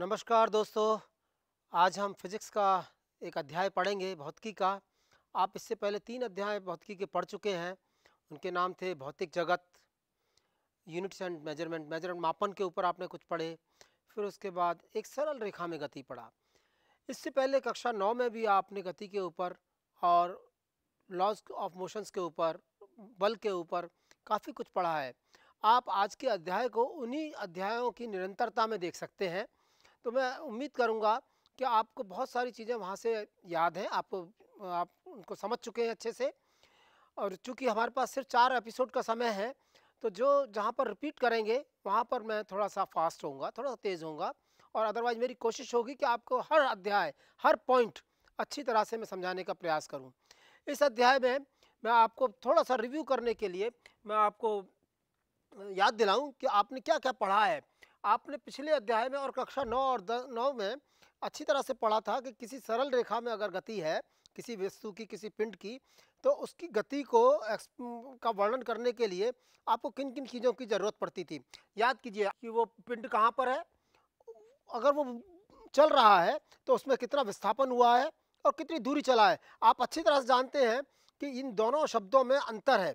नमस्कार दोस्तों आज हम फिज़िक्स का एक अध्याय पढ़ेंगे भौतिकी का आप इससे पहले तीन अध्याय भौतिकी के पढ़ चुके हैं उनके नाम थे भौतिक जगत यूनिट्स एंड मेजरमेंट मेजरमेंट मापन के ऊपर आपने कुछ पढ़े फिर उसके बाद एक सरल रेखा में गति पढ़ा इससे पहले कक्षा नौ में भी आपने गति के ऊपर और लॉज ऑफ मोशंस के ऊपर बल के ऊपर काफ़ी कुछ पढ़ा है आप आज के अध्याय को उन्हीं अध्यायों की निरंतरता में देख सकते हैं तो मैं उम्मीद करूँगा कि आपको बहुत सारी चीज़ें वहाँ से याद हैं आप आप उनको समझ चुके हैं अच्छे से और चूँकि हमारे पास सिर्फ चार एपिसोड का समय है तो जो जहाँ पर रिपीट करेंगे वहाँ पर मैं थोड़ा सा फास्ट होऊंगा थोड़ा सा तेज़ होऊंगा और अदरवाइज़ मेरी कोशिश होगी कि आपको हर अध्याय हर पॉइंट अच्छी तरह से मैं समझाने का प्रयास करूँ इस अध्याय में मैं आपको थोड़ा सा रिव्यू करने के लिए मैं आपको याद दिलाऊँ कि आपने क्या क्या पढ़ा है आपने पिछले अध्याय में और कक्षा नौ और दस नौ में अच्छी तरह से पढ़ा था कि किसी सरल रेखा में अगर गति है किसी वस्तु की किसी पिंड की तो उसकी गति को का वर्णन करने के लिए आपको किन किन चीज़ों की ज़रूरत पड़ती थी याद कीजिए कि वो पिंड कहाँ पर है अगर वो चल रहा है तो उसमें कितना विस्थापन हुआ है और कितनी दूरी चला है आप अच्छी तरह से जानते हैं कि इन दोनों शब्दों में अंतर है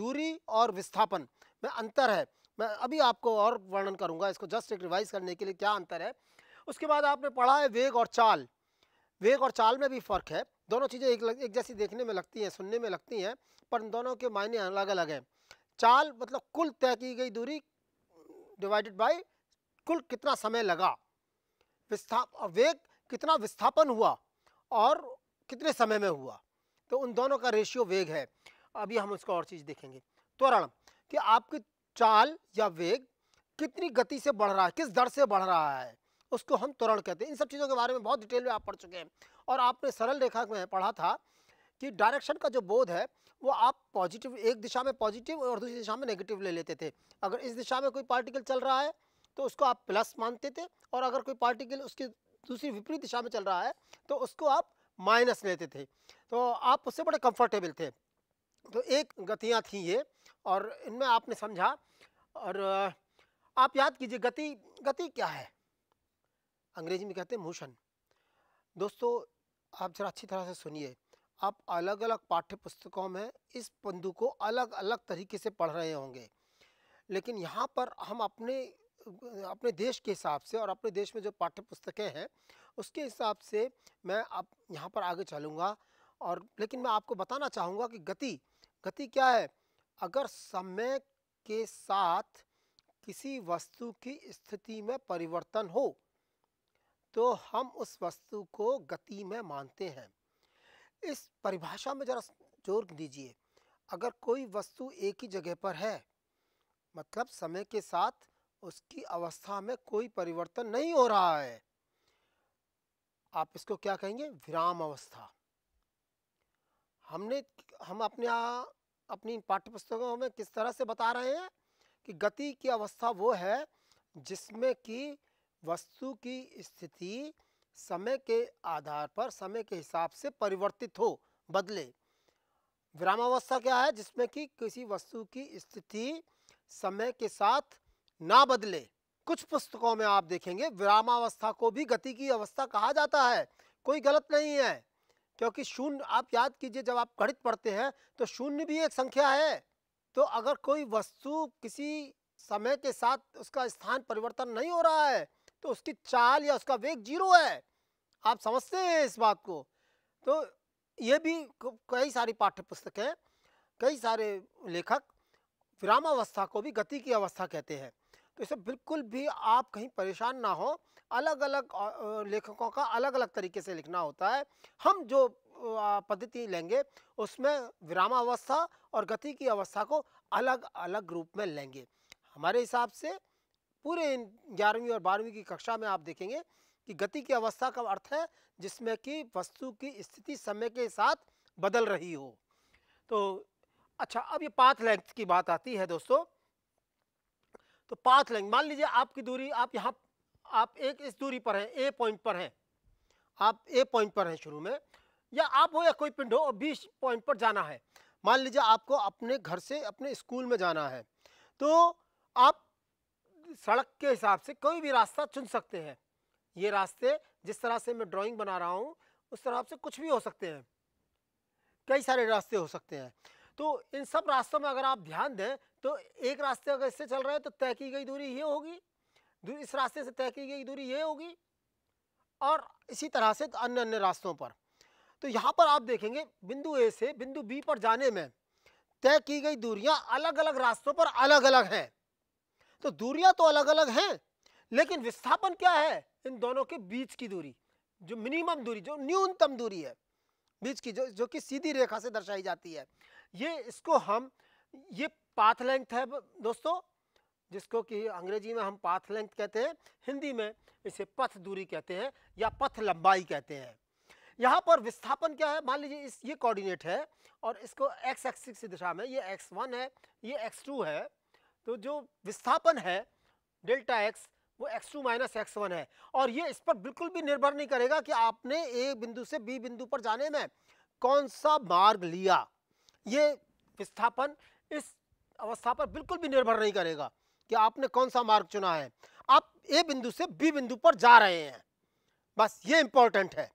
दूरी और विस्थापन में अंतर है मैं अभी आपको और वर्णन करूँगा इसको जस्ट एक रिवाइज करने के लिए क्या अंतर है उसके बाद आपने पढ़ा है वेग और चाल वेग और चाल में भी फ़र्क है दोनों चीज़ें एक एक जैसी देखने में लगती हैं सुनने में लगती हैं पर दोनों के मायने अलग अलग हैं चाल मतलब कुल तय की गई दूरी डिवाइडेड बाई कुल कितना समय लगा विस्था वेग कितना विस्थापन हुआ और कितने समय में हुआ तो उन दोनों का रेशियो वेग है अभी हम उसको और चीज़ देखेंगे त्वरण कि आपकी चाल या वेग कितनी गति से बढ़ रहा है किस दर से बढ़ रहा है उसको हम त्वरण कहते हैं इन सब चीज़ों के बारे में बहुत डिटेल में आप पढ़ चुके हैं और आपने सरल रेखा में पढ़ा था कि डायरेक्शन का जो बोध है वो आप पॉजिटिव एक दिशा में पॉजिटिव और दूसरी दिशा में नेगेटिव ले लेते थे अगर इस दिशा में कोई पार्टिकल चल रहा है तो उसको आप प्लस मानते थे और अगर कोई पार्टिकल उसकी दूसरी विपरीत दिशा में चल रहा है तो उसको आप माइनस लेते थे तो आप उससे बड़े कंफर्टेबल थे तो एक गतियाँ थी ये और इनमें आपने समझा और आप याद कीजिए गति गति क्या है अंग्रेजी में कहते हैं मोशन दोस्तों आप जरा अच्छी तरह से सुनिए आप अलग अलग पाठ्य पुस्तकों में इस बंधु को अलग अलग तरीके से पढ़ रहे होंगे लेकिन यहाँ पर हम अपने अपने देश के हिसाब से और अपने देश में जो पाठ्य पुस्तकें हैं उसके हिसाब से मैं आप यहाँ पर आगे चलूँगा और लेकिन मैं आपको बताना चाहूँगा कि गति गति क्या है अगर समय के साथ किसी वस्तु की स्थिति में परिवर्तन हो तो हम उस वस्तु को गति में मानते हैं इस परिभाषा में ज़रा जोर दीजिए अगर कोई वस्तु एक ही जगह पर है मतलब समय के साथ उसकी अवस्था में कोई परिवर्तन नहीं हो रहा है आप इसको क्या कहेंगे विराम अवस्था हमने हम अपने अपनी पाठ्यपुस्तकों में किस तरह से बता रहे हैं कि गति की अवस्था वो है जिसमें कि वस्तु की स्थिति समय के आधार पर समय के हिसाब से परिवर्तित हो बदले विरामावस्था क्या है जिसमें कि किसी वस्तु की स्थिति समय के साथ ना बदले कुछ पुस्तकों में आप देखेंगे विरामावस्था को भी गति की अवस्था कहा जाता है कोई गलत नहीं है क्योंकि शून्य आप याद कीजिए जब आप गणित पढ़ते हैं तो शून्य भी एक संख्या है तो अगर कोई वस्तु किसी समय के साथ उसका स्थान परिवर्तन नहीं हो रहा है तो उसकी चाल या उसका वेग जीरो है आप समझते हैं इस बात को तो ये भी कई सारी पाठ्य पुस्तकें कई सारे लेखक विराम अवस्था को भी गति की अवस्था कहते हैं तो इसे बिल्कुल भी आप कहीं परेशान ना हो अलग अलग लेखकों का अलग अलग तरीके से लिखना होता है हम जो पद्धति लेंगे उसमें विरामावस्था और गति की अवस्था को अलग अलग रूप में लेंगे हमारे हिसाब से पूरे इन ग्यारहवीं और बारहवीं की कक्षा में आप देखेंगे कि गति की अवस्था का अर्थ है जिसमें कि वस्तु की स्थिति समय के साथ बदल रही हो तो अच्छा अब ये पाथ लेंथ की बात आती है दोस्तों तो पाथ लेंगे मान लीजिए आपकी दूरी आप यहाँ आप एक इस दूरी पर हैं ए पॉइंट पर हैं आप ए पॉइंट पर हैं शुरू में या आप हो या कोई पिंड हो और बीस पॉइंट पर जाना है मान लीजिए आपको अपने घर से अपने स्कूल में जाना है तो आप सड़क के हिसाब से कोई भी रास्ता चुन सकते हैं ये रास्ते जिस तरह से मैं ड्राइंग बना रहा हूँ उस तरह से कुछ भी हो सकते हैं कई सारे रास्ते हो सकते हैं तो इन सब रास्तों में अगर आप ध्यान दें तो एक रास्ते अगर इससे चल रहे हैं तो तय की गई दूरी ये होगी इस रास्ते से तय की गई दूरी ये होगी और इसी तरह से तो अन्य अन्य रास्तों पर तो यहाँ पर आप देखेंगे बिंदु ए से बिंदु बी पर जाने में तय की गई दूरियाँ अलग अलग रास्तों पर अलग अलग हैं तो दूरियाँ तो अलग अलग हैं लेकिन विस्थापन क्या है इन दोनों के बीच की दूरी जो मिनिमम दूरी जो न्यूनतम दूरी है बीच की जो जो कि सीधी रेखा से दर्शाई जाती है ये इसको हम ये पाथ लेंथ है दोस्तों जिसको कि अंग्रेजी में हम पाथ लेंथ कहते हैं हिंदी में इसे पथ दूरी कहते हैं या पथ लंबाई कहते हैं यहाँ पर विस्थापन क्या है मान लीजिए इस ये कोऑर्डिनेट है और इसको एक्स एक्सिस की दिशा में ये एक्स वन है ये एक्स टू है तो जो विस्थापन है डेल्टा एक्स वो X two minus X one है और ये इस पर बिल्कुल भी निर्भर नहीं करेगा कि आपने ए बिंदु से बी बिंदु पर जाने में कौन सा मार्ग लिया ये विस्थापन इस अवस्था पर बिल्कुल भी निर्भर नहीं करेगा कि आपने कौन सा मार्ग चुना है आप ए बिंदु से बी बिंदु पर जा रहे हैं बस ये इम्पोर्टेंट है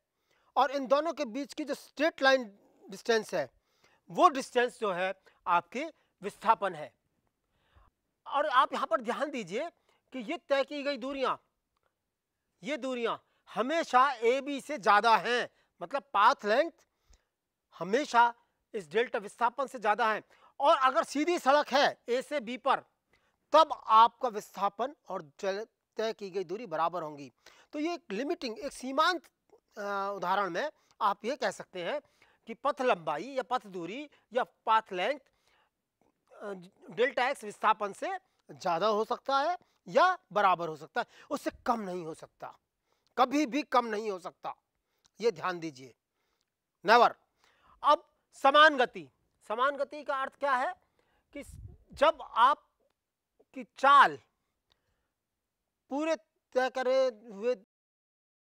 और इन दोनों के बीच की जो स्ट्रेट लाइन डिस्टेंस है वो डिस्टेंस जो है आपके विस्थापन है और आप यहाँ पर ध्यान दीजिए कि ये तय की गई दूरियाँ ये दूरियाँ हमेशा ए बी से ज़्यादा हैं मतलब पाथ लेंथ हमेशा इस डेल्टा विस्थापन से ज़्यादा है और अगर सीधी सड़क है ए से बी पर तब आपका विस्थापन और जल तय की गई दूरी बराबर होंगी तो ये एक लिमिटिंग एक सीमांत उदाहरण में आप ये कह सकते हैं कि पथ लंबाई या पथ दूरी या पाथ लेंथ डेल्टा एक्स विस्थापन से ज़्यादा हो सकता है या बराबर हो सकता है उससे कम नहीं हो सकता कभी भी कम नहीं हो सकता ये ध्यान दीजिए नेवर अब समान गति समान गति का अर्थ क्या है कि जब आप की चाल पूरे तय करे हुए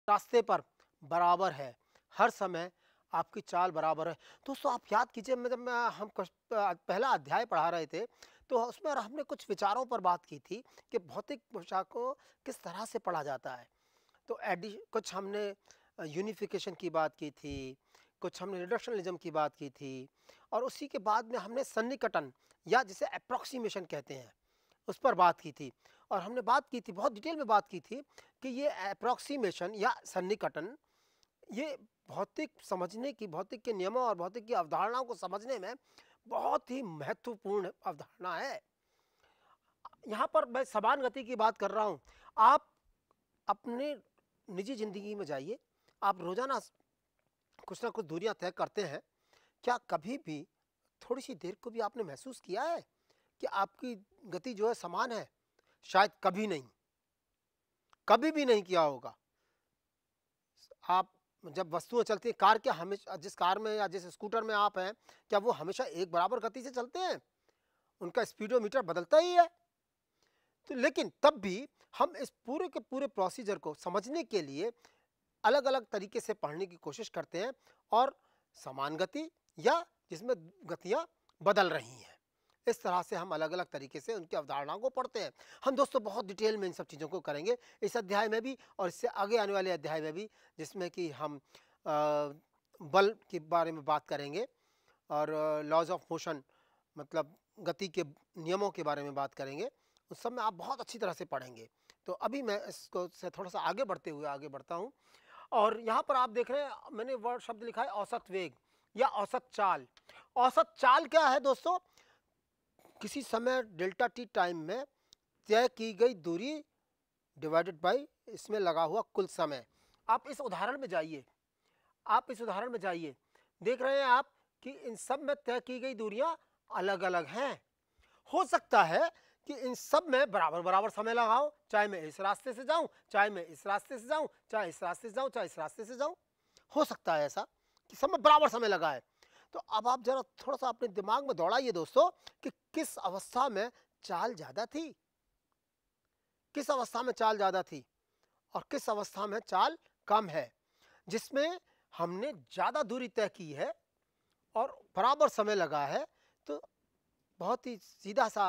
रास्ते पर बराबर है हर समय आपकी चाल बराबर है दोस्तों आप याद कीजिए मैं जब मैं हम पहला अध्याय पढ़ा रहे थे तो उसमें हमने कुछ विचारों पर बात की थी कि भौतिक भाषा को किस तरह से पढ़ा जाता है तो एडि कुछ हमने यूनिफिकेशन की बात की थी कुछ हमने रिडक्शनलिज्म की बात की थी और उसी के बाद में हमने सन्निकटन या जिसे अप्रोक्सीमेशन कहते हैं उस पर बात की थी और हमने बात की थी बहुत डिटेल में बात की थी कि ये अप्रोक्सीमेशन या सन्निकटन ये भौतिक समझने की भौतिक के नियमों और भौतिक की अवधारणाओं को समझने में बहुत ही महत्वपूर्ण अवधारणा है यहाँ पर मैं समान गति की बात कर रहा हूँ आप अपने निजी ज़िंदगी में जाइए आप रोज़ाना कुछ ना कुछ दूरियां तय करते हैं क्या कभी भी थोड़ी सी देर को भी आपने महसूस किया है कि आपकी गति जो है समान है शायद कभी नहीं कभी भी नहीं किया होगा आप जब वस्तुएं चलती कार क्या हमेशा जिस कार में या जिस स्कूटर में आप हैं क्या वो हमेशा एक बराबर गति से चलते हैं उनका स्पीडोमीटर बदलता ही है तो लेकिन तब भी हम इस पूरे के पूरे प्रोसीजर को समझने के लिए अलग अलग तरीके से पढ़ने की कोशिश करते हैं और समान गति या जिसमें गतियाँ बदल रही हैं इस तरह से हम अलग अलग तरीके से उनकी अवधारणाओं को पढ़ते हैं हम दोस्तों बहुत डिटेल में इन सब चीज़ों को करेंगे इस अध्याय में भी और इससे आगे आने वाले अध्याय में भी जिसमें कि हम बल के बारे में बात करेंगे और लॉज ऑफ मोशन मतलब गति के नियमों के बारे में बात करेंगे उस सब में आप बहुत अच्छी तरह से पढ़ेंगे तो अभी मैं इसको से थोड़ा सा आगे बढ़ते हुए आगे बढ़ता हूँ और यहाँ पर आप देख रहे हैं मैंने वर्ड शब्द लिखा है औसत वेग या औसत चाल औसत चाल क्या है दोस्तों किसी समय डेल्टा टी टाइम में तय की गई दूरी डिवाइडेड बाई इसमें लगा हुआ कुल समय आप इस उदाहरण में जाइए आप इस उदाहरण में जाइए देख रहे हैं आप कि इन सब में तय की गई दूरियां अलग अलग हैं हो सकता है कि इन सब में बराबर बराबर समय लगाओ चाहे मैं इस रास्ते से जाऊं चाहे मैं इस रास्ते से जाऊं चाहे इस रास्ते से जाऊं चाहे इस रास्ते से जाऊं हो सकता है ऐसा कि सब में बराबर समय लगाए तो अब आप जरा थोड़ा सा अपने दिमाग में दौड़ाइए दोस्तों कि किस अवस्था में चाल ज़्यादा थी किस अवस्था में चाल ज़्यादा थी और किस अवस्था में चाल कम है जिसमें हमने ज़्यादा दूरी तय की है और बराबर समय लगा है बहुत ही सीधा सा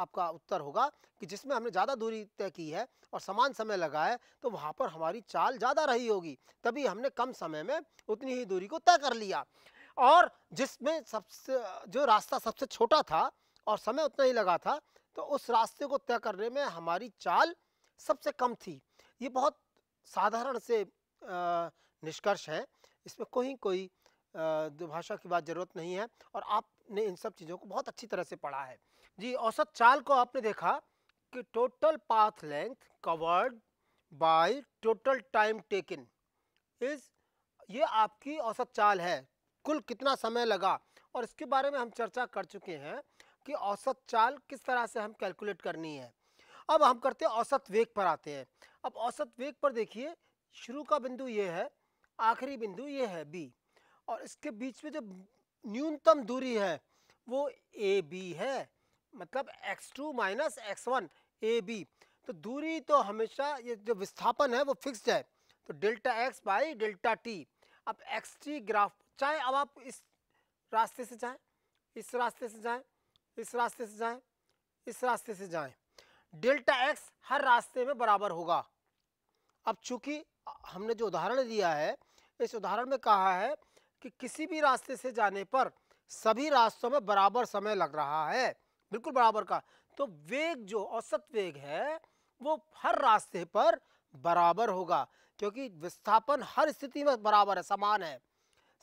आपका उत्तर होगा कि जिसमें हमने ज़्यादा दूरी तय की है और समान समय लगा है तो वहाँ पर हमारी चाल ज़्यादा रही होगी तभी हमने कम समय में उतनी ही दूरी को तय कर लिया और जिसमें सबसे जो रास्ता सबसे छोटा था और समय उतना ही लगा था तो उस रास्ते को तय करने में हमारी चाल सबसे कम थी ये बहुत साधारण से निष्कर्ष है इसमें कोई कोई दुभाषा की बात ज़रूरत नहीं है और आप ने इन सब चीज़ों को बहुत अच्छी तरह से पढ़ा है जी औसत चाल को आपने देखा कि total path length covered by total time taken is ये आपकी औसत चाल है कुल कितना समय लगा और इसके बारे में हम चर्चा कर चुके हैं कि औसत चाल किस तरह से हम कैलकुलेट करनी है अब हम करते हैं औसत वेग पर आते हैं अब औसत वेग पर देखिए शुरू का बिंदु ये है आखिरी बिंदु ये है बी और इसके बीच में जो न्यूनतम दूरी है वो ए बी है मतलब X two minus X one A B तो दूरी तो हमेशा ये जो विस्थापन है वो फिक्स है तो delta X by delta T अब एक्स टी ग्राफ चाहे अब आप इस रास्ते से जाएं इस रास्ते से जाएं इस रास्ते से जाएं इस रास्ते से जाएं डेल्टा एक्स हर रास्ते में बराबर होगा अब चूंकि हमने जो उदाहरण लिया है इस उदाहरण में कहा है कि किसी भी रास्ते से जाने पर सभी रास्तों में बराबर समय लग रहा है बिल्कुल बराबर का तो वेग जो औसत वेग है वो हर रास्ते पर बराबर होगा क्योंकि विस्थापन हर स्थिति में बराबर है समान है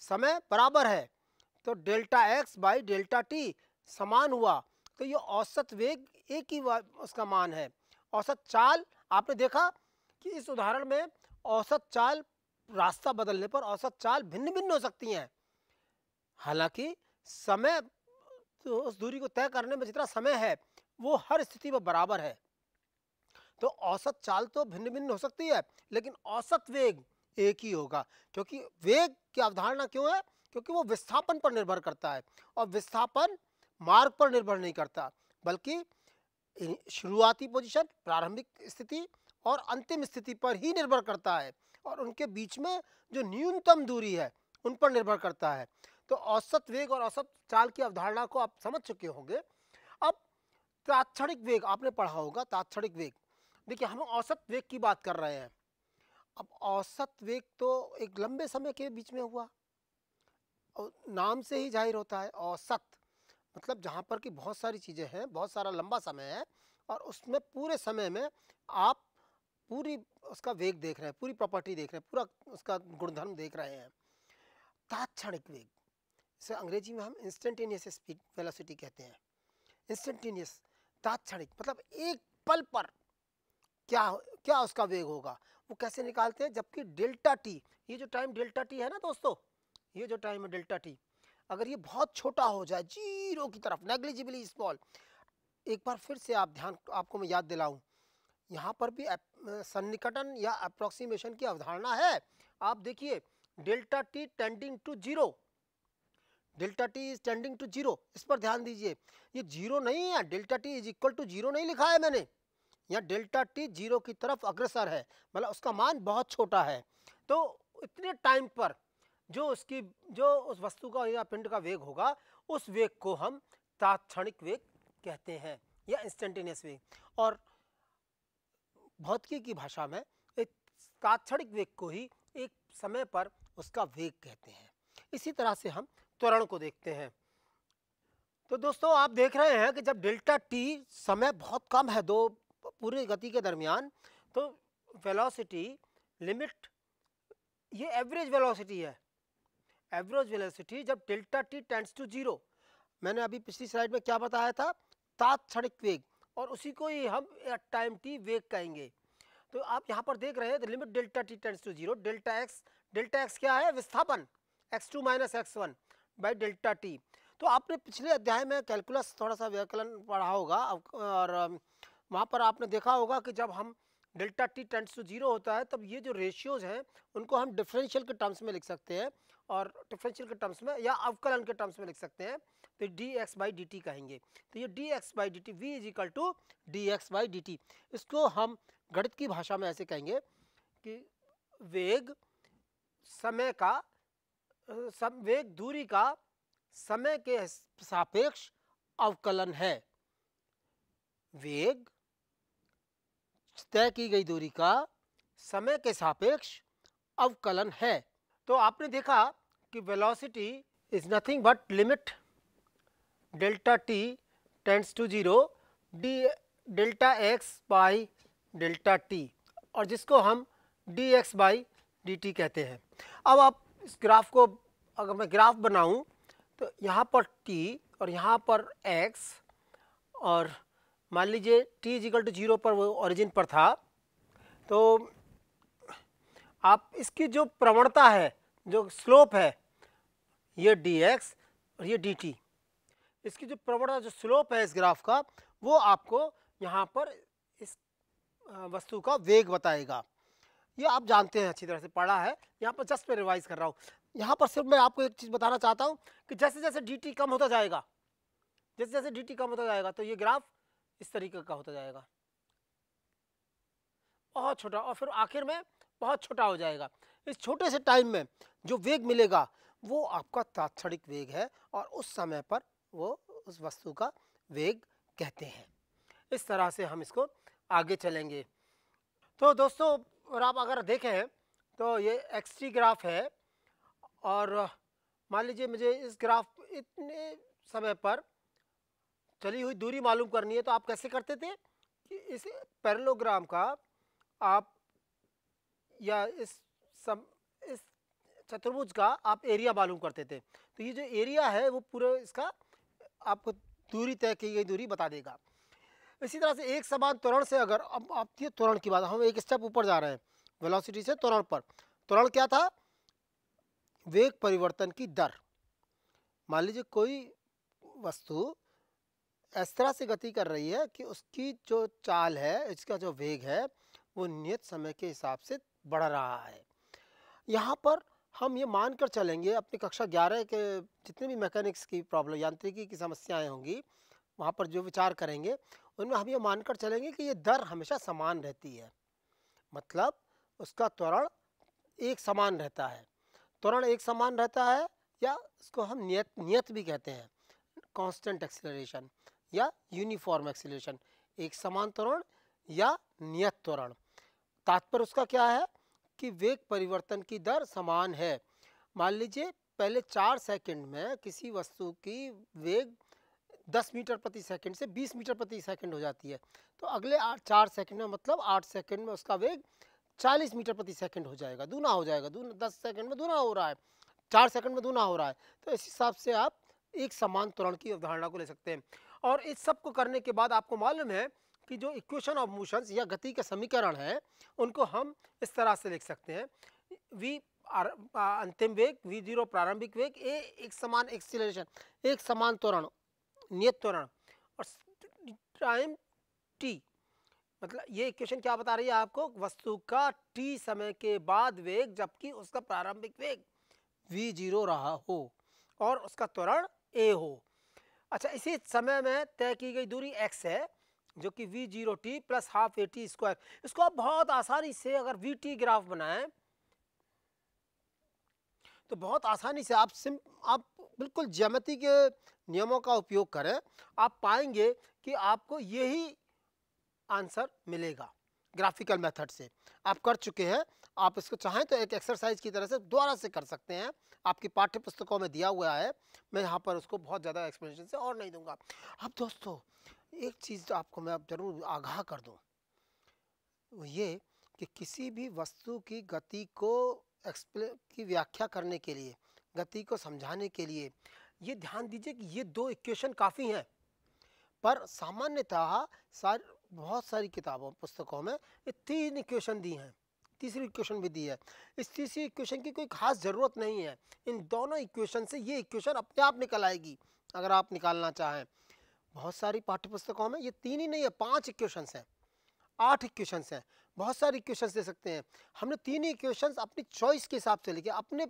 समय बराबर है तो delta X by delta T समान हुआ तो ये औसत वेग एक ही उसका मान है औसत चाल आपने देखा कि इस उदाहरण में औसत चाल रास्ता बदलने पर औसत चाल भिन्न भिन्न हो सकती हैं हालांकि समय तो उस दूरी को तय करने में जितना समय है वो हर स्थिति में बराबर है तो औसत चाल तो भिन्न भिन्न हो सकती है लेकिन औसत वेग एक ही होगा क्योंकि वेग की अवधारणा क्यों है क्योंकि वो विस्थापन पर निर्भर करता है और विस्थापन मार्ग पर निर्भर नहीं करता बल्कि शुरुआती पोजीशन प्रारंभिक स्थिति और अंतिम स्थिति पर ही निर्भर करता है और उनके बीच में जो न्यूनतम दूरी है उन पर निर्भर करता है तो औसत वेग और औसत चाल की अवधारणा को आप समझ चुके होंगे अब तात्क्षणिक वेग आपने पढ़ा होगा तात्क्षणिक वेग देखिए हम औसत वेग की बात कर रहे हैं अब औसत वेग तो एक लंबे समय के बीच में हुआ और नाम से ही जाहिर होता है औसत मतलब जहाँ पर कि बहुत सारी चीज़ें हैं बहुत सारा लंबा समय है और उसमें पूरे समय में आप पूरी उसका वेग देख रहे हैं पूरी प्रॉपर्टी देख रहे हैं पूरा उसका गुणधर्म देख रहे हैं तात्क्षणिक वेग इसे अंग्रेजी में हम इंस्टेंटेनियस स्पीड वेलोसिटी कहते हैं इंस्टेंटेनियस तात्क्षणिक मतलब एक पल पर क्या क्या उसका वेग होगा वो कैसे निकालते हैं जबकि डेल्टा टी ये जो टाइम डेल्टा टी है ना दोस्तों ये जो टाइम है डेल्टा टी अगर ये बहुत छोटा हो जाए जीरो की तरफ नेग्लिजिबली स्मॉल एक बार फिर से आप ध्यान आपको मैं याद दिलाऊं यहाँ पर भी सन्निकटन या अप्रोक्सीमेशन की अवधारणा है आप देखिए delta T tending to zero delta T is tending to zero इस पर ध्यान दीजिए ये जीरो नहीं है delta T is equal to zero नहीं लिखा है मैंने यहाँ डेल्टा टी जीरो की तरफ अग्रसर है मतलब उसका मान बहुत छोटा है तो इतने टाइम पर जो उसकी जो उस वस्तु का या पिंड का वेग होगा उस वेग को हम तात्क्षणिक वेग कहते हैं या इंस्टेंटेनियस वेग और भौतिकी की भाषा में एक तात्क्षणिक वेग को ही एक समय पर उसका वेग कहते हैं इसी तरह से हम त्वरण को देखते हैं तो दोस्तों आप देख रहे हैं कि जब डेल्टा टी समय बहुत कम है दो पूरी गति के दरमियान तो वेलोसिटी लिमिट ये एवरेज वेलोसिटी है एवरेज वेलोसिटी जब delta T tends to zero मैंने अभी पिछली स्लाइड में क्या बताया था तात्क्षणिक वेग और उसी को ही हम टाइम टी वेग कहेंगे तो आप यहाँ पर देख रहे हैं तो limit delta T tends to zero delta X delta X क्या है विस्थापन X two minus X one by delta T तो आपने पिछले अध्याय में कैलकुलस थोड़ा सा व्यकलन पढ़ा होगा और वहाँ पर आपने देखा होगा कि जब हम delta T tends to zero होता है तब ये जो रेशियोज़ हैं उनको हम डिफरेंशियल के टर्म्स में लिख सकते हैं और डिफरेंशियल के टर्म्स में या अवकलन के टर्म्स में लिख सकते हैं तो D X by D T कहेंगे तो ये D X by D T V is equal to D X by D T इसको हम गणित की भाषा में ऐसे कहेंगे कि वेग समय का सम वेग दूरी का समय के सापेक्ष अवकलन है वेग तय की गई दूरी का समय के सापेक्ष अवकलन है तो आपने देखा कि velocity is nothing but limit delta T tends to zero D delta X by delta T और जिसको हम D X by D T कहते हैं अब आप इस ग्राफ को अगर मैं ग्राफ बनाऊं तो यहाँ पर टी और यहाँ पर एक्स और मान लीजिए टी इजिकल टू जीरो पर वो ओरिजिन पर था तो आप इसकी जो प्रवणता है जो स्लोप है ये डी एक्स और ये डी टी इसकी जो प्रवणता जो स्लोप है इस ग्राफ का वो आपको यहाँ पर इस वस्तु का वेग बताएगा ये आप जानते हैं अच्छी तरह से पढ़ा है यहाँ पर जस्ट मैं रिवाइज कर रहा हूँ यहाँ पर सिर्फ मैं आपको एक चीज़ बताना चाहता हूँ कि जैसे जैसे डी कम होता जाएगा जैसे जैसे डी कम होता जाएगा तो ये ग्राफ इस तरीके का होता जाएगा बहुत छोटा और फिर आखिर में बहुत छोटा हो जाएगा इस छोटे से टाइम में जो वेग मिलेगा वो आपका तात्क्षणिक वेग है और उस समय पर वो उस वस्तु का वेग कहते हैं इस तरह से हम इसको आगे चलेंगे तो दोस्तों और आप अगर देखें तो ये एक्सट्री ग्राफ है और मान लीजिए मुझे इस ग्राफ इतने समय पर चली हुई दूरी मालूम करनी है तो आप कैसे करते थे कि इस पैरलोग्राम का आप या इस सम इस चतुर्भुज का आप एरिया मालूम करते थे तो ये जो एरिया है वो पूरे इसका आपको दूरी तय की गई दूरी बता देगा इसी तरह से एक समान त्वरण से अगर अब आप त्वरण की बात हम एक स्टेप ऊपर जा रहे हैं वेलोसिटी से त्वरण पर त्वरण क्या था वेग परिवर्तन की दर मान लीजिए कोई वस्तु इस तरह से गति कर रही है कि उसकी जो चाल है इसका जो वेग है वो नियत समय के हिसाब से बढ़ रहा है यहाँ पर हम ये मान कर चलेंगे अपनी कक्षा ग्यारह के जितने भी मैकेनिक्स की प्रॉब्लम यांत्रिकी की समस्याएं होंगी वहाँ पर जो विचार करेंगे उनमें हम ये मान कर चलेंगे कि ये दर हमेशा समान रहती है मतलब उसका त्वरण एक समान रहता है त्वरण एक समान रहता है या इसको हम नियत नियत भी कहते हैं कांस्टेंट एक्सीलरेशन या यूनिफॉर्म एक्सीलरेशन एक समान त्वरण या नियत त्वरण तात्पर्य उसका क्या है कि वेग परिवर्तन की दर समान है मान लीजिए पहले चार सेकंड में किसी वस्तु की वेग 10 मीटर प्रति सेकंड से 20 मीटर प्रति सेकंड हो जाती है तो अगले आठ चार सेकंड में मतलब आठ सेकंड में उसका वेग 40 मीटर प्रति सेकंड हो जाएगा दूना हो जाएगा दूना दस सेकंड में दूना हो रहा है चार सेकंड में दूना हो रहा है तो इस हिसाब से आप एक समान तुरंत की अवधारणा को ले सकते हैं और इस सब को करने के बाद आपको मालूम है कि जो इक्वेशन ऑफ मोशन या गति के समीकरण है उनको हम इस तरह से लिख सकते हैं वी अंतिम वेग वी जीरो प्रारंभिक वेग ए एक समान एक्सीलरेशन एक समान त्वरण नियत त्वरण और टाइम टी मतलब ये इक्वेशन क्या बता रही है आपको वस्तु का टी समय के बाद वेग जबकि उसका प्रारंभिक वेग वी जीरो रहा हो और उसका त्वरण ए हो अच्छा इसी समय में तय की गई दूरी एक्स है जो कि V zero T plus half A T square इसको आप बहुत आसानी से अगर वी टी ग्राफ बनाएं तो बहुत आसानी से आप सिम आप बिल्कुल ज्यामिति के नियमों का उपयोग करें आप पाएंगे कि आपको यही आंसर मिलेगा ग्राफिकल मेथड से आप कर चुके हैं आप इसको चाहें तो एक एक्सरसाइज की तरह से दोबारा से कर सकते हैं आपकी पाठ्य पुस्तकों में दिया हुआ है मैं यहाँ पर उसको बहुत ज़्यादा एक्सप्लेनेशन से और नहीं दूंगा अब दोस्तों एक चीज़ तो आपको मैं अब ज़रूर आगाह कर दूँ वो ये कि किसी भी वस्तु की गति को एक्सप्ले की व्याख्या करने के लिए गति को समझाने के लिए ये ध्यान दीजिए कि ये दो इक्वेशन काफ़ी हैं पर सामान्यतः सार बहुत सारी किताबों पुस्तकों में ये तीन इक्वेशन दी हैं तीसरी इक्वेशन भी दी है इस तीसरी इक्वेशन की कोई खास ज़रूरत नहीं है इन दोनों इक्वेशन से ये इक्वेशन अपने आप निकल आएगी अगर आप निकालना चाहें बहुत सारी पाठ्य पुस्तकों में ये तीन ही नहीं है पाँच इक्वेशन हैं आठ इक्वेशन हैं बहुत सारे इक्वेशन दे सकते हैं हमने तीन ही इक्वेशन अपनी चॉइस के हिसाब से लिखे अपने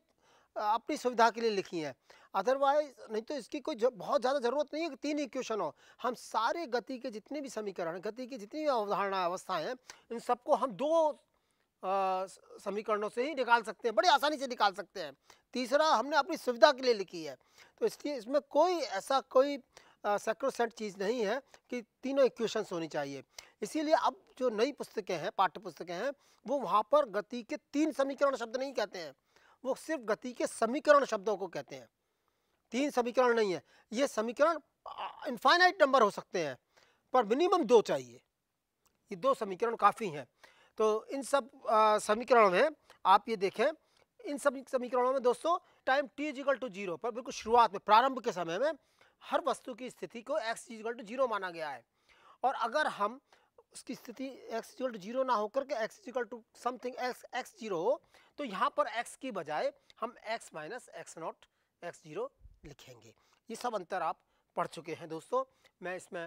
अपनी सुविधा के लिए लिखी हैं अदरवाइज नहीं तो इसकी कोई बहुत ज़्यादा ज़रूरत नहीं है कि तीन इक्वेशन हो हम सारे गति के जितने भी समीकरण गति की जितनी भी अवधारणा अवस्थाएं हैं इन सबको हम दो समीकरणों से ही निकाल सकते हैं बड़ी आसानी से निकाल सकते हैं तीसरा हमने अपनी सुविधा के लिए लिखी है तो इसलिए इसमें कोई ऐसा कोई सेक्रोसेंट चीज़ नहीं है कि तीनों इक्वेशंस होनी चाहिए इसीलिए अब जो नई पुस्तकें हैं पाठ्य पुस्तकें हैं वो वहाँ पर गति के तीन समीकरण शब्द नहीं कहते हैं वो सिर्फ गति के समीकरण शब्दों को कहते हैं तीन समीकरण नहीं है ये समीकरण इनफाइनाइट नंबर हो सकते हैं पर मिनिमम दो चाहिए ये दो समीकरण काफ़ी हैं तो इन सब समीकरणों में आप ये देखें इन सभी समीकरणों में दोस्तों time T is equal to zero पर बिल्कुल शुरुआत में प्रारंभ के समय में हर वस्तु की स्थिति को एक्स इजगल टू जीरो माना गया है और अगर हम उसकी स्थिति एक्स इजगल टू जीरो ना होकर के X is equal to something X X zero हो तो यहाँ पर एक्स की बजाय हम X minus X not X zero लिखेंगे ये सब अंतर आप पढ़ चुके हैं दोस्तों मैं इसमें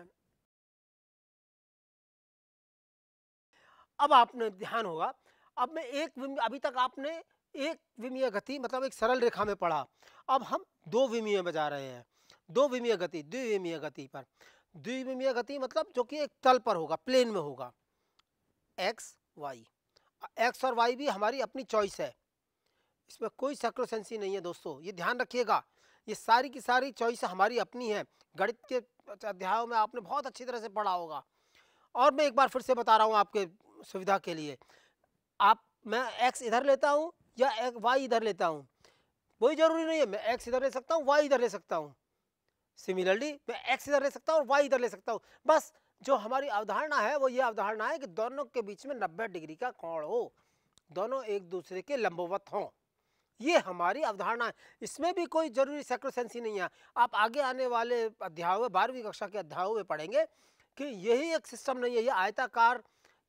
अब आपने ध्यान होगा अब मैं एक अभी तक आपने एक विमीय गति मतलब एक सरल रेखा में पढ़ा अब हम दो विमीय बजा रहे हैं दो विमीय गति द्विविमीय गति पर द्विविमीय गति मतलब जो कि एक तल पर होगा प्लेन में होगा एक्स वाई एक्स और वाई भी हमारी अपनी चॉइस है इसमें कोई सेक्रोसेंसी नहीं है दोस्तों ये ध्यान रखिएगा ये सारी की सारी चॉइस हमारी अपनी है गणित के अध्यायों में आपने बहुत अच्छी तरह से पढ़ा होगा और मैं एक बार फिर से बता रहा हूँ आपके सुविधा के लिए आप मैं एक्स इधर लेता हूँ या वाई इधर लेता हूँ कोई ज़रूरी नहीं है मैं एक्स इधर ले सकता हूँ वाई इधर ले सकता हूँ सिमिलरली मैं एक्स इधर ले सकता हूँ और वाई इधर ले सकता हूँ बस जो हमारी अवधारणा है वो ये अवधारणा है कि दोनों के बीच में नब्बे डिग्री का कोण हो दोनों एक दूसरे के लंबवत हों ये हमारी अवधारणा है इसमें भी कोई जरूरी सेक्रोसेंसी नहीं है आप आगे आने वाले अध्यायों में बारहवीं कक्षा के अध्यायों में पढ़ेंगे कि यही एक सिस्टम नहीं है ये आयताकार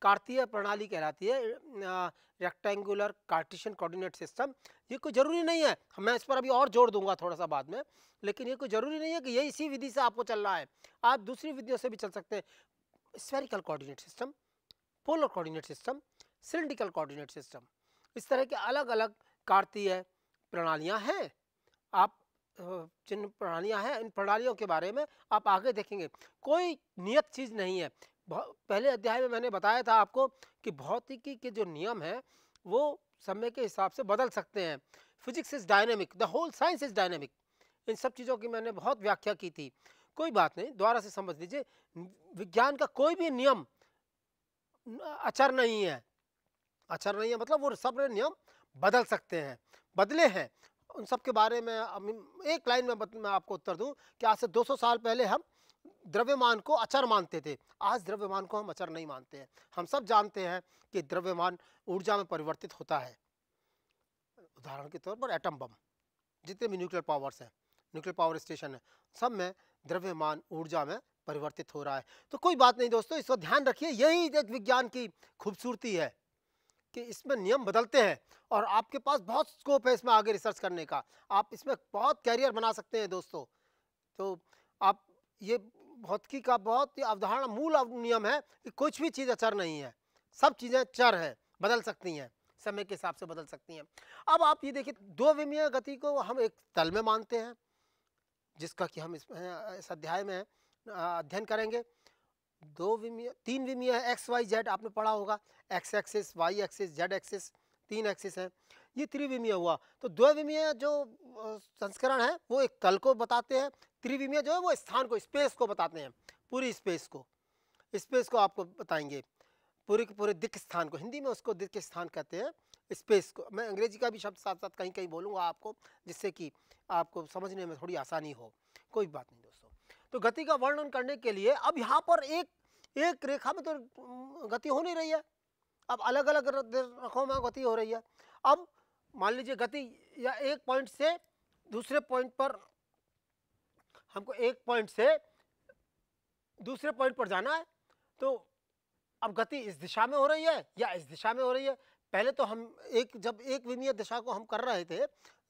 कार्तीय प्रणाली कहलाती है रेक्टेंगुलर कार्टिशन कोऑर्डिनेट सिस्टम ये कोई ज़रूरी नहीं है मैं इस पर अभी और जोड़ दूंगा थोड़ा सा बाद में लेकिन ये कोई ज़रूरी नहीं है कि ये इसी विधि से आपको चल रहा है आप दूसरी विधियों से भी चल सकते हैं spherical coordinate system polar coordinate system cylindrical coordinate system इस तरह के अलग अलग कार्तीय प्रणालियाँ हैं आप जिन प्रणालियाँ हैं इन प्रणालियों के बारे में आप आगे देखेंगे कोई नियत चीज़ नहीं है पहले अध्याय में मैंने बताया था आपको कि भौतिकी के जो नियम हैं वो समय के हिसाब से बदल सकते हैं physics is dynamic the whole science is dynamic इन सब चीज़ों की मैंने बहुत व्याख्या की थी कोई बात नहीं दोबारा से समझ लीजिए विज्ञान का कोई भी नियम अचर नहीं है अचर नहीं है मतलब वो सब नियम बदल सकते हैं बदले हैं उन सब के बारे में एक लाइन में मैं आपको उत्तर दूं कि आज से 200 साल पहले हम द्रव्यमान को अचर मानते थे आज द्रव्यमान को हम अचर नहीं मानते हैं हम सब जानते हैं कि द्रव्यमान ऊर्जा में परिवर्तित होता है उदाहरण के तौर पर एटम बम जितने भी न्यूक्लियर पावर्स हैं न्यूक्लियर पावर स्टेशन है सब में द्रव्यमान ऊर्जा में परिवर्तित हो रहा है तो कोई बात नहीं दोस्तों इसको ध्यान रखिए यही एक विज्ञान की खूबसूरती है कि इसमें नियम बदलते हैं और आपके पास बहुत स्कोप है इसमें आगे रिसर्च करने का आप इसमें बहुत कैरियर बना सकते हैं दोस्तों तो आप ये भौतिकी का बहुत ही अवधारणा मूल नियम है कि कुछ भी चीज़ अचर नहीं है सब चीज़ें चर हैं बदल सकती हैं समय के हिसाब से बदल सकती हैं अब आप ये देखिए दो विमीय गति को हम एक तल में मानते हैं जिसका कि हम इस, अध्याय में अध्ययन करेंगे दो विमीय तीन विमीय है एक्स वाई जेड आपने पढ़ा होगा X axis Y axis Z axis तीन एक्सिस हैं ये त्रिविमीय हुआ तो द्विविमीय जो संस्करण है वो एक तल को बताते हैं त्रिविमीय जो है वो स्थान को स्पेस को बताते हैं पूरी स्पेस को स्पेस को आपको बताएंगे पूरे के पूरे दिक्क स्थान को हिंदी में उसको दिक्क स्थान कहते हैं स्पेस को मैं अंग्रेजी का भी शब्द साथ साथ कहीं कहीं बोलूँगा आपको जिससे कि आपको समझने में थोड़ी आसानी हो कोई बात नहीं दोस्तों तो गति का वर्णन करने के लिए अब यहाँ पर एक एक रेखा में तो गति हो नहीं रही है अब अलग अलग रेखाओं में गति हो रही है अब मान लीजिए गति या एक पॉइंट से दूसरे पॉइंट पर हमको एक पॉइंट से दूसरे पॉइंट पर जाना है तो अब गति इस दिशा में हो रही है या इस दिशा में हो रही है पहले तो हम एक जब एक विमीय दिशा को हम कर रहे थे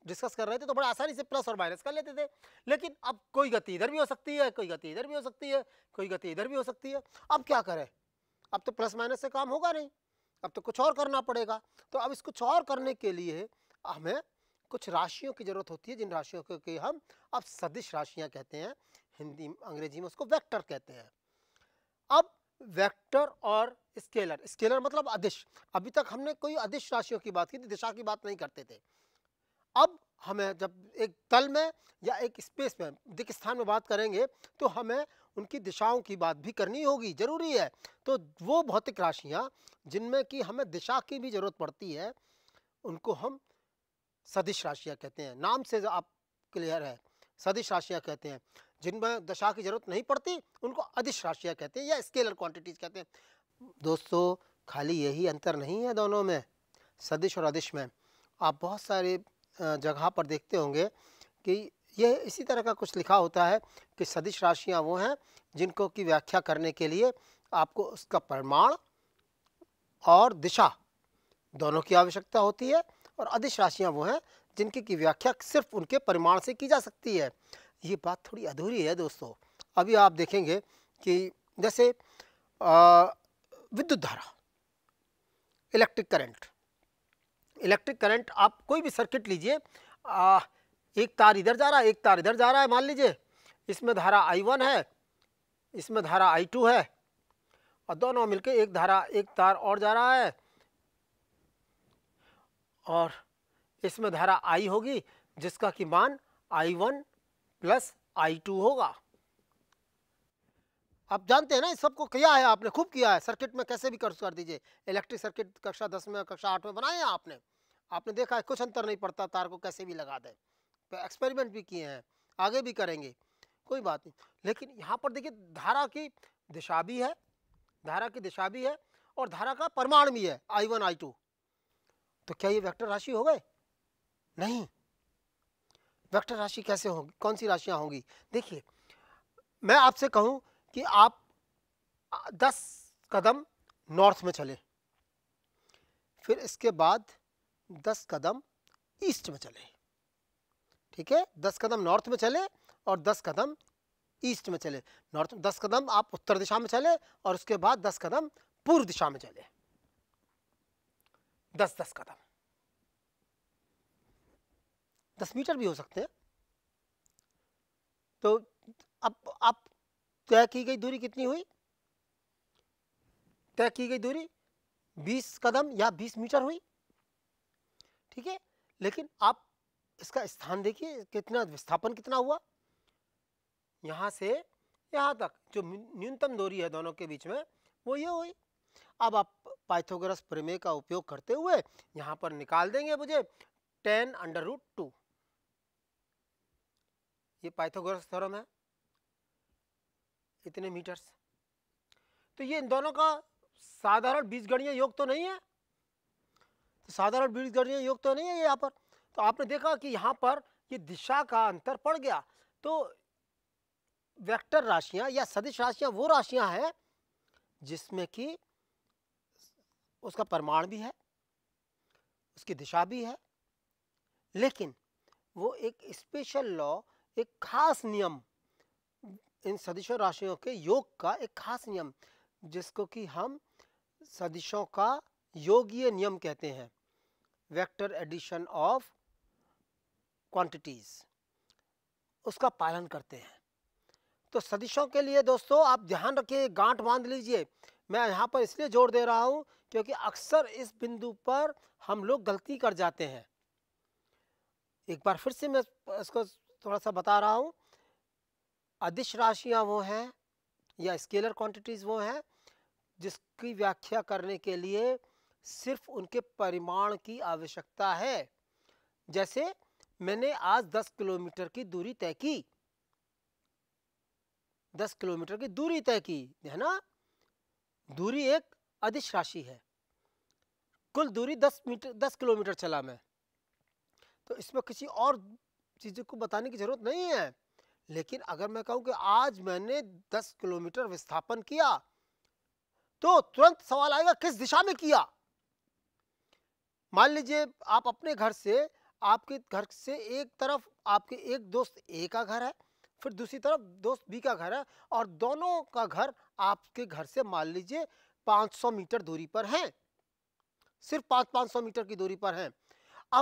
डिस्कस कर रहे थे तो बड़ा आसानी से प्लस और माइनस कर लेते थे लेकिन अब कोई गति इधर भी हो सकती है कोई गति इधर भी हो सकती है कोई गति इधर भी हो सकती है अब क्या करें अब तो प्लस माइनस से काम होगा नहीं अब तो कुछ और करना पड़ेगा तो अब इस कुछ और करने के लिए हमें कुछ राशियों की ज़रूरत होती है जिन राशियों को कि हम अब सदिश राशियाँ कहते हैं हिंदी अंग्रेजी में उसको वैक्टर कहते हैं अब वेक्टर और स्केलर स्केलर मतलब अदिश अभी तक हमने कोई अदिश राशियों की बात की थी दिशा की बात नहीं करते थे अब हमें जब एक तल में या एक स्पेस में दिक स्थान में बात करेंगे तो हमें उनकी दिशाओं की बात भी करनी होगी जरूरी है तो वो भौतिक राशियाँ जिनमें कि हमें दिशा की भी जरूरत पड़ती है उनको हम सदिश राशियाँ कहते हैं नाम से आप क्लियर है सदिश राशियाँ कहते हैं जिनमें दशा की जरूरत नहीं पड़ती उनको अधिश राशियाँ कहते हैं या स्केलर क्वांटिटीज कहते हैं दोस्तों खाली यही अंतर नहीं है दोनों में सदिश और अधिश में आप बहुत सारे जगह पर देखते होंगे कि यह इसी तरह का कुछ लिखा होता है कि सदिश राशियां वो हैं जिनको की व्याख्या करने के लिए आपको उसका प्रमाण और दिशा दोनों की आवश्यकता होती है और अधिश राशियां वो हैं जिनकी की व्याख्या सिर्फ उनके परिमाण से की जा सकती है ये बात थोड़ी अधूरी है दोस्तों अभी आप देखेंगे कि जैसे विद्युत धारा इलेक्ट्रिक करंट इलेक्ट्रिक करंट आप कोई भी सर्किट लीजिए एक तार इधर जा रहा है एक तार इधर जा रहा है मान लीजिए इसमें धारा आई वन है इसमें धारा आई टू है और दोनों मिलके एक धारा एक तार और जा रहा है और इसमें धारा आई होगी जिसका कि मान I one plus I two होगा आप जानते हैं ना इस सबको किया है आपने खूब किया है सर्किट में कैसे भी कर कर दीजिए इलेक्ट्रिक सर्किट कक्षा दस में कक्षा आठ में बनाए हैं आपने आपने देखा है कुछ अंतर नहीं पड़ता तार को कैसे भी लगा दें तो एक्सपेरिमेंट भी किए हैं आगे भी करेंगे कोई बात नहीं लेकिन यहाँ पर देखिए धारा की दिशा भी है धारा की दिशा भी है और धारा का परमाण भी है आई वन आई टू तो क्या ये वेक्टर राशि हो गए नहीं वेक्टर राशि कैसे होगी कौन सी राशियाँ होंगी देखिए मैं आपसे कहूँ कि आप दस कदम नॉर्थ में चले फिर इसके बाद दस कदम ईस्ट में चले ठीक है दस कदम नॉर्थ में चले और दस कदम ईस्ट में चले नॉर्थ दस कदम आप उत्तर दिशा में चले और उसके बाद दस कदम पूर्व दिशा में चले दस दस कदम दस मीटर भी हो सकते हैं तो अब आप तय की गई दूरी कितनी हुई तय की गई दूरी 20 कदम या 20 मीटर हुई ठीक है लेकिन आप इसका स्थान देखिए कितना विस्थापन कितना हुआ यहाँ से यहाँ तक जो न्यूनतम दूरी है दोनों के बीच में वो ये हुई अब आप पाइथोग्रस प्रमेय का उपयोग करते हुए यहाँ पर निकाल देंगे मुझे टेन अंडर रूट टू ये पाइथोग्रस थ्योरम है इतने मीटर्स तो ये इन दोनों का साधारण बीजगणीय योग तो नहीं है तो साधारण बीजगणीय योग तो नहीं है यहाँ पर तो आपने देखा कि यहाँ पर ये दिशा का अंतर पड़ गया तो वेक्टर राशियाँ या सदिश राशियाँ वो राशियाँ हैं जिसमें कि उसका परिमाण भी है उसकी दिशा भी है लेकिन वो एक स्पेशल लॉ एक खास नियम इन सदिशों राशियों के योग का एक खास नियम जिसको कि हम सदिशों का योगीय नियम कहते हैं वेक्टर एडिशन ऑफ क्वांटिटीज उसका पालन करते हैं तो सदिशों के लिए दोस्तों आप ध्यान रखिए गांठ बांध लीजिए मैं यहाँ पर इसलिए जोर दे रहा हूँ क्योंकि अक्सर इस बिंदु पर हम लोग गलती कर जाते हैं एक बार फिर से मैं इसको थोड़ा सा बता रहा हूँ अदिश राशियाँ वो हैं या स्केलर क्वांटिटीज़ वो हैं जिसकी व्याख्या करने के लिए सिर्फ उनके परिमाण की आवश्यकता है जैसे मैंने आज 10 किलोमीटर की दूरी तय की 10 किलोमीटर की दूरी तय की है ना दूरी एक अधिश राशि है कुल दूरी 10 मीटर 10 किलोमीटर चला मैं तो इसमें किसी और चीज को बताने की ज़रूरत नहीं है लेकिन अगर मैं कहूं कि आज मैंने 10 किलोमीटर विस्थापन किया तो तुरंत सवाल आएगा किस दिशा में किया मान लीजिए आप अपने घर से आपके घर से एक तरफ आपके एक दोस्त ए का घर है फिर दूसरी तरफ दोस्त बी का घर है और दोनों का घर आपके घर से मान लीजिए 500 मीटर दूरी पर है सिर्फ पाँच पाँच सौ मीटर की दूरी पर है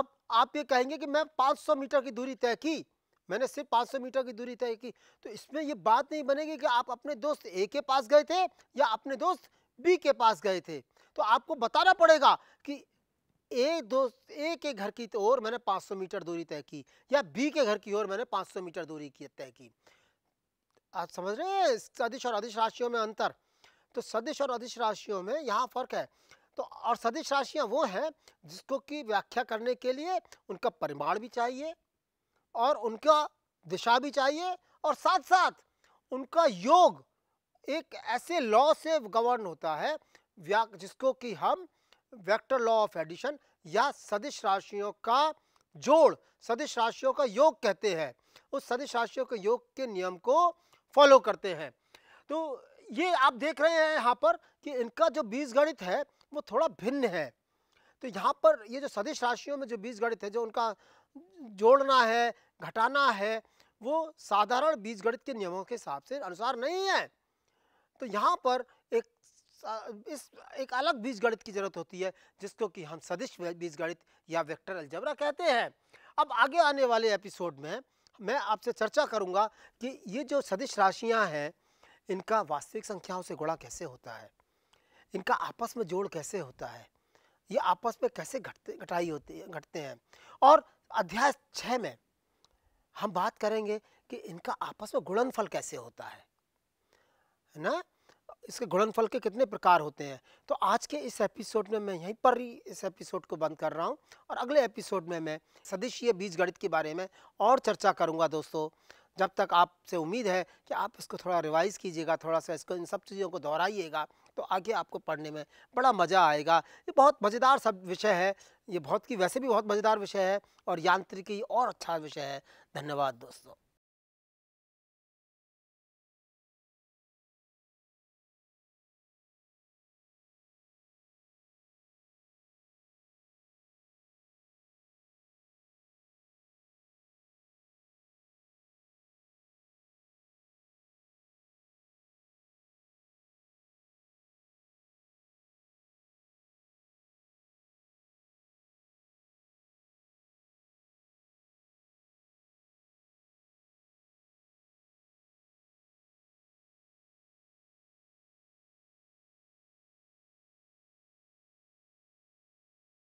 अब आप ये कहेंगे कि मैं 500 मीटर की दूरी तय की मैंने सिर्फ 500 मीटर की दूरी तय की तो इसमें ये बात नहीं बनेगी कि आप अपने दोस्त ए के पास गए थे या अपने दोस्त बी के पास गए थे तो आपको बताना पड़ेगा कि ए दोस्त ए के घर की ओर मैंने 500 मीटर दूरी तय की या बी के घर की ओर मैंने 500 मीटर दूरी की तय की आप समझ रहे हैं सदिश और अधिश राशियों में अंतर तो सदिश और अधिश राशियों में यहाँ फर्क है तो और सदिश राशियाँ वो हैं जिसको की व्याख्या करने के लिए उनका परिमाण भी चाहिए और उनका दिशा भी चाहिए और साथ साथ उनका योग एक ऐसे लॉ से गवर्न होता है जिसको कि हम वेक्टर लॉ ऑफ एडिशन या सदिश राशियों का जोड़ सदिश राशियों का योग कहते हैं उस सदिश राशियों के योग के नियम को फॉलो करते हैं तो ये आप देख रहे हैं यहाँ पर कि इनका जो बीज गणित है वो थोड़ा भिन्न है तो यहाँ पर ये जो सदिश राशियों में जो बीज गणित है जो उनका जोड़ना है घटाना है वो साधारण बीजगणित के नियमों के हिसाब से अनुसार नहीं है तो यहाँ पर एक इस एक अलग बीजगणित की जरूरत होती है जिसको कि हम सदिश बीजगणित या वेक्टर अलजबरा कहते हैं अब आगे आने वाले एपिसोड में मैं आपसे चर्चा करूँगा कि ये जो सदिश राशियाँ हैं इनका वास्तविक संख्याओं से गुणा कैसे होता है इनका आपस में जोड़ कैसे होता है ये आपस में कैसे घटते घटाई होती है घटते हैं और अध्याय छः में हम बात करेंगे कि इनका आपस में गुणनफल कैसे होता है है ना इसके गुणनफल के कितने प्रकार होते हैं तो आज के इस एपिसोड में मैं यहीं पर ही इस एपिसोड को बंद कर रहा हूँ और अगले एपिसोड में मैं सदिशीय बीज गणित के बारे में और चर्चा करूंगा दोस्तों जब तक आपसे उम्मीद है कि आप इसको थोड़ा रिवाइज़ कीजिएगा थोड़ा सा इसको इन सब चीज़ों को दोहराइएगा तो आगे आपको पढ़ने में बड़ा मज़ा आएगा ये बहुत मज़ेदार सब विषय है ये बहुत की वैसे भी बहुत मज़ेदार विषय है और यांत्रिकी और अच्छा विषय है धन्यवाद दोस्तों